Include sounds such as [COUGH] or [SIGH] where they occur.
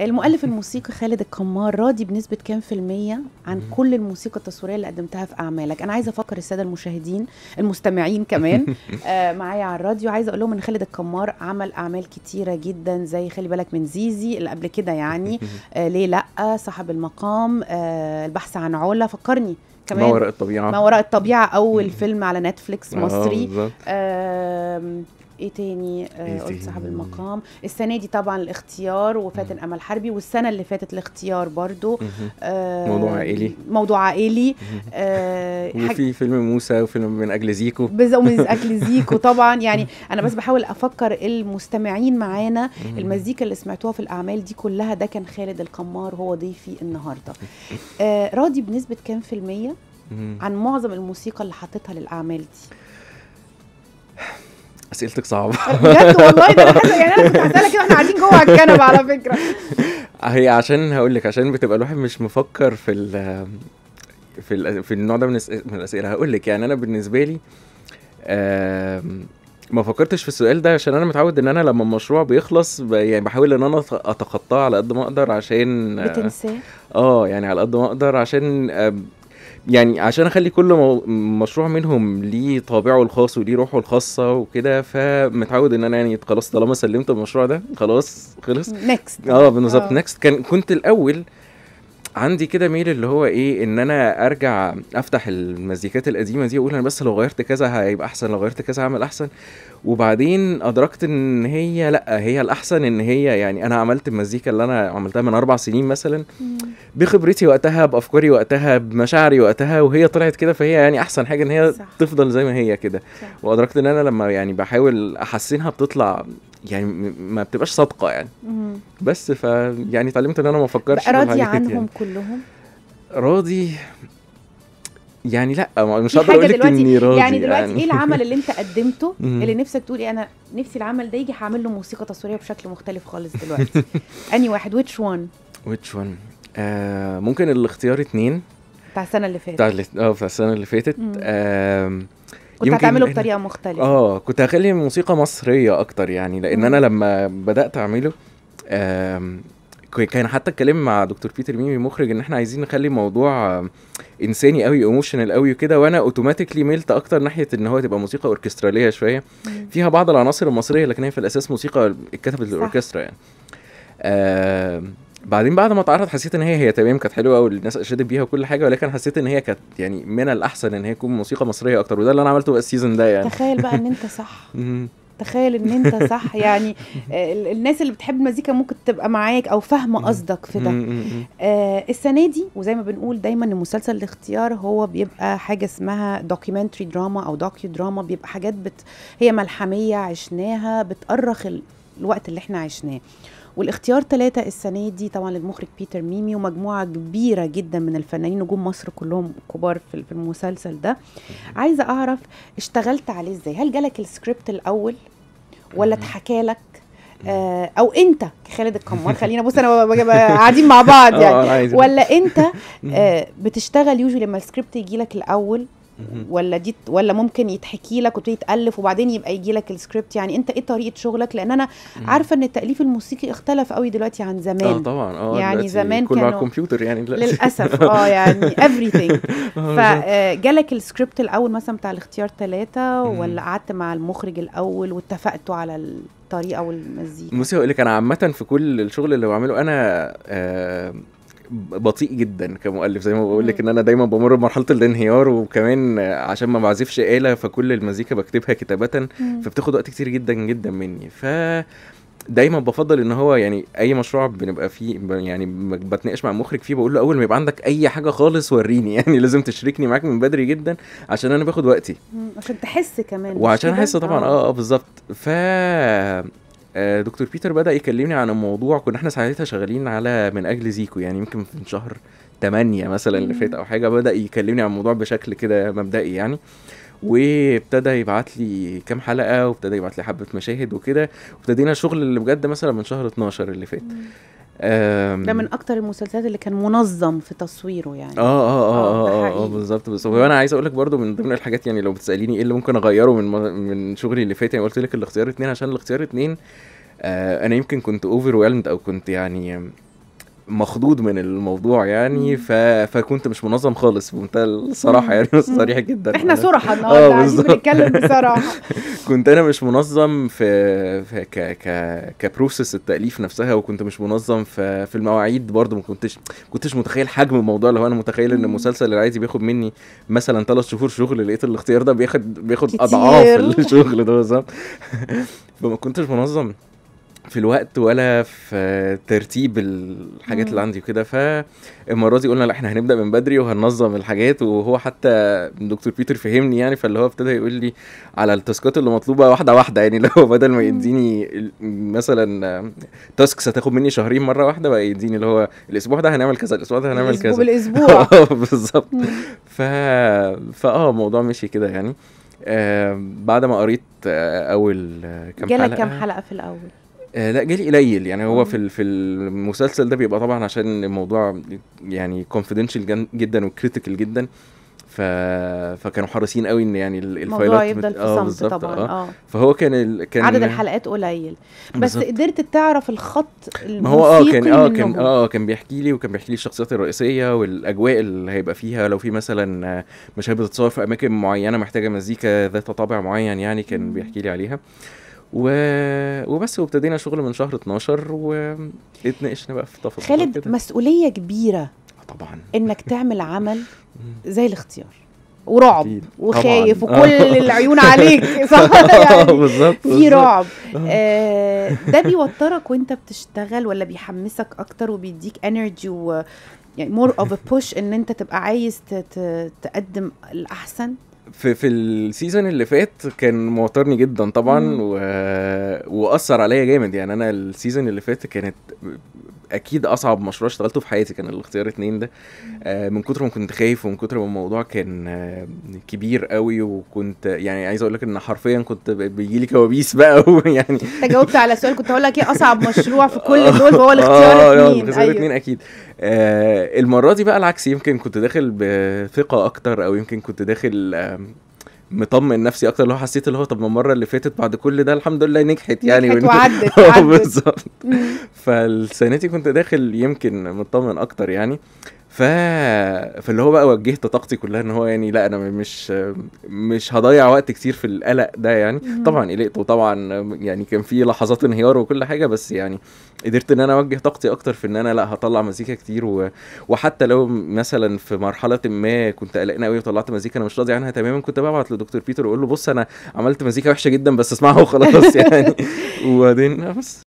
المؤلف الموسيقي خالد الكمار راضي بنسبه كام في الميه عن كل الموسيقى التصويريه اللي قدمتها في اعمالك انا عايزه افكر الساده المشاهدين المستمعين كمان [LAUGHS] آه معايا على الراديو عايزه اقول لهم ان خالد الكمار عمل اعمال كتيره جدا زي خلي بالك من زيزي اللي قبل كده يعني [LAUGHS] آه ليه لا صاحب المقام آه البحث عن علا فكرني كمان ما وراء الطبيعه ما وراء الطبيعه اول [LAUGHS] فيلم على نتفليكس مصري آه ايه تاني آه ايه قلت صاحب المقام السنه دي طبعا الاختيار وفاتن امل حربي والسنه اللي فاتت الاختيار برضو آه موضوع عائلي موضوع عائلي آه وفي فيلم موسى وفيلم من اجل زيكو من [LAUGHS] اجل زيكو طبعا يعني انا بس بحاول افكر المستمعين معانا المزيكا اللي سمعتوها في الاعمال دي كلها ده كان خالد القمار هو ضيفي النهارده آه راضي بنسبه كام في الميه عن معظم الموسيقى اللي حطيتها للاعمال دي اسئلتك صعبه أه، بجد والله ده انا حاسه يعني انا كنت هسالك كده احنا قاعدين جوه على الكنبه على فكره [LAUGHS] هي عشان هقول لك عشان بتبقى الواحد مش مفكر في الـ في الـ في النوع ده من الاسئله هقول لك يعني انا بالنسبه لي ما فكرتش في السؤال ده عشان انا متعود ان انا لما المشروع بيخلص يعني بحاول ان انا اتخطاه على قد ما اقدر عشان بتنساه اه يعني على قد ما اقدر عشان يعني عشان اخلي كل مو... مشروع منهم ليه طابعه الخاص وليه روحه الخاصه وكده فمتعود ان انا يعني خلاص طالما سلمت المشروع ده خلاص خلص نكست اه بالظبط نكست آه. كان كنت الاول عندي كده ميل اللي هو ايه ان انا ارجع افتح المزيكات القديمه دي واقول انا بس لو غيرت كذا هيبقى احسن لو غيرت كذا هعمل احسن وبعدين ادركت ان هي لا هي الاحسن ان هي يعني انا عملت المزيكا اللي انا عملتها من اربع سنين مثلا مم. بخبرتي وقتها بافكاري وقتها بمشاعري وقتها وهي طلعت كده فهي يعني احسن حاجه ان هي صح. تفضل زي ما هي كده وادركت ان انا لما يعني بحاول احسنها بتطلع يعني ما بتبقاش صادقه يعني مم. بس ف يعني اتعلمت ان انا ما افكرش راضي عنهم يعني. كلهم راضي يعني لا مش هقدر اقول لك اني راضي يعني دلوقتي يعني. ايه العمل [LAUGHS] اللي انت قدمته اللي نفسك تقولي إيه، انا نفسي العمل ده يجي هعمل له موسيقى تصويريه بشكل مختلف خالص دلوقتي اني [LAUGHS] واحد ويتش وان ويتش وان آه ممكن الاختيار اتنين بتاع السنه اللي فاتت بتاع اه بتاع السنه اللي فاتت آه كنت هتعمله بطريقه مختلفه اه كنت هخلي موسيقى مصريه اكتر يعني لان مم. انا لما بدات اعمله آه كان حتى اتكلم مع دكتور بيتر ميمي مخرج ان احنا عايزين نخلي الموضوع انساني قوي ايموشنال قوي وكده وانا اوتوماتيكلي ميلت اكتر ناحيه ان هو تبقى موسيقى اوركستراليه شويه فيها بعض العناصر المصريه لكن هي في الاساس موسيقى اتكتبت للاوركسترا يعني آه بعدين بعد ما اتعرض حسيت ان هي هي تمام كانت حلوه والناس اشادت بيها وكل حاجه ولكن حسيت ان هي كانت يعني من الاحسن ان هي تكون موسيقى مصريه اكتر وده اللي انا عملته بقى السيزون ده يعني تخيل بقى ان انت [LAUGHS] صح تخيل ان انت صح يعني آه، الناس اللي بتحب المزيكا ممكن تبقى معاك او فاهمه قصدك في ده آه السنه دي وزي ما بنقول دايما ان مسلسل الاختيار هو بيبقى حاجه اسمها دوكيومنتري دراما او دوكيو دراما بيبقى حاجات بت هي ملحميه عشناها بتأرخ الوقت اللي احنا عشناه والاختيار ثلاثة السنة دي طبعا للمخرج بيتر ميمي ومجموعة كبيرة جدا من الفنانين نجوم مصر كلهم كبار في المسلسل ده عايزة أعرف اشتغلت عليه ازاي هل جالك السكريبت الأول ولا اتحكالك لك آه، او انت خالد القمار خلينا بص انا [LAUGHS] قاعدين مع بعض آه، يعني ولا انت آه، بتشتغل يوجوالي لما السكريبت يجي لك الاول ولا دي ولا ممكن يتحكي لك وتبتدي تالف وبعدين يبقى يجي لك السكريبت يعني انت ايه طريقه شغلك لان انا عارفه ان التاليف الموسيقي اختلف قوي دلوقتي عن زمان اه طبعا اه يعني زمان كله على الكمبيوتر يعني دلوقتي للاسف [LAUGHS] اه يعني everything [LAUGHS] آه، فجالك آه، السكريبت الاول مثلا بتاع الاختيار ثلاثه ولا قعدت مع المخرج الاول واتفقتوا على الطريقه والمزيكا بصي هقول لك انا عامه في كل الشغل اللي بعمله انا آه بطيء جدا كمؤلف زي ما بقول لك ان انا دايما بمر بمرحله الانهيار وكمان عشان ما بعزفش آلة فكل المزيكا بكتبها كتابة فبتاخد وقت كتير جدا جدا مني ف دايما بفضل ان هو يعني اي مشروع بنبقى فيه يعني بتناقش مع المخرج فيه بقول له اول ما يبقى عندك اي حاجه خالص وريني [LAUGHS] يعني لازم تشركني معاك من بدري جدا عشان انا باخد وقتي عشان تحس كمان وعشان احس طبعا اه اه, آه، بالظبط ف آه، دكتور بيتر بدا يكلمني عن الموضوع كنا احنا ساعتها شغالين على من اجل زيكو يعني يمكن من شهر 8 مثلا اللي فات او حاجه بدا يكلمني عن الموضوع بشكل كده مبدئي يعني وابتدى يبعت لي كام حلقه وابتدى يبعت لي حبه مشاهد وكده وابتدينا الشغل اللي بجد مثلا من شهر 12 اللي فات ده من اكتر المسلسلات اللي كان منظم في تصويره يعني اه اه اه اه, آه, آه, آه، بالظبط بس وانا انا عايز اقول لك برضو من ضمن الحاجات يعني لو بتساليني ايه اللي ممكن اغيره من من شغلي اللي فات يعني قلت لك الاختيار اتنين عشان الاختيار اتنين آه انا يمكن كنت اوفر او كنت يعني مخضوض من الموضوع يعني ف... فكنت مش منظم خالص بمنتهى الصراحه يعني صريح جدا احنا صراحه [LAUGHS] آه، النهارده قاعدين بنتكلم بصراحه [LAUGHS] كنت انا مش منظم في, في ك... ك... كبروسيس التاليف نفسها وكنت مش منظم في, في المواعيد برضه ما كنتش كنتش متخيل حجم الموضوع لو انا متخيل ان المسلسل اللي عايز بياخد مني مثلا ثلاث شهور شغل لقيت الاختيار ده بياخد بياخد اضعاف الشغل ده بالظبط [LAUGHS] فما كنتش منظم في الوقت ولا في ترتيب الحاجات اللي عندي وكده فالمره دي قلنا لا احنا هنبدا من بدري وهننظم الحاجات وهو حتى دكتور بيتر فهمني يعني فاللي هو ابتدى يقول لي على التاسكات اللي مطلوبه واحده واحده يعني [LAUGHS] لو بدل ما يديني مثلا تاسكس هتاخد مني شهرين مره واحده بقى يديني اللي هو الاسبوع ده هنعمل كذا الاسبوع ده هنعمل كذا بالاسبوع [LAUGHS] آه، بالظبط ف فاه الموضوع مشي كده يعني آه بعد ما قريت آه اول كام حلقه جالك كام حلقه في الاول آه لا جالي قليل يعني هو في في المسلسل ده بيبقى طبعا عشان الموضوع يعني كونفيدنشال جدا وكريتيكال جدا ف... فكانوا حريصين قوي ان يعني الفايلات يفضل في آه صمت طبعا آه. آه. فهو كان ال... كان عدد الحلقات قليل بس قدرت تعرف الخط ما هو اه كان اه كان اه كان بيحكي لي وكان بيحكي لي الشخصيات الرئيسيه والاجواء اللي هيبقى فيها لو في مثلا مشاهد بتتصور في اماكن معينه محتاجه مزيكا ذات طابع معين يعني كان بيحكي لي عليها آه و... وبس وابتدينا شغل من شهر 12 واتناقشنا بقى في تفاصيل خالد كده. مسؤوليه كبيره آه، طبعا انك تعمل عمل [LAUGHS] زي الاختيار ورعب أكيد. وخايف طبعاً. وكل آه. العيون عليك [LAUGHS] [LAUGHS] صح يعني بالظبط في رعب آه. آه ده بيوترك وانت بتشتغل ولا بيحمسك اكتر وبيديك انرجي و يعني مور اوف ا بوش ان انت تبقى عايز تقدم الاحسن في في السيزون اللي فات كان موترني جدا طبعا و... واثر عليا جامد يعني انا السيزون اللي فات كانت اكيد اصعب مشروع اشتغلته في حياتي كان الاختيار اتنين ده آه، من كتر ما كنت خايف ومن كتر ما الموضوع كان آه، كبير قوي وكنت يعني عايز اقول لك ان حرفيا كنت بيجي لي كوابيس بقى ويعني [LAUGHS] انت جاوبت على سؤال كنت هقول لك ايه اصعب مشروع في كل آه، دول هو الاختيار اتنين آه الاختيار أيوه. اتنين اكيد آه المره دي بقى العكس يمكن كنت داخل بثقه اكتر او يمكن كنت داخل مطمن نفسي اكتر اللي هو حسيت اللي هو طب ما المره اللي فاتت بعد كل ده الحمد لله نجحت يعني نجحت وعدت [LAUGHS] آه، بالظبط فالسنه دي كنت داخل يمكن مطمن اكتر يعني ف... فاللي هو بقى وجهت طاقتي كلها ان هو يعني لا انا مش مش هضيع وقت كتير في القلق ده يعني مم. طبعا قلقت وطبعا يعني كان في لحظات انهيار وكل حاجه بس يعني قدرت ان انا اوجه طاقتي اكتر في ان انا لا هطلع مزيكا كتير و... وحتى لو مثلا في مرحله ما كنت قلقان قوي وطلعت مزيكا انا مش راضي عنها تماما كنت ببعت لدكتور بيتر واقول له بص انا عملت مزيكا وحشه جدا بس اسمعها وخلاص يعني [LAUGHS] وبعدين بس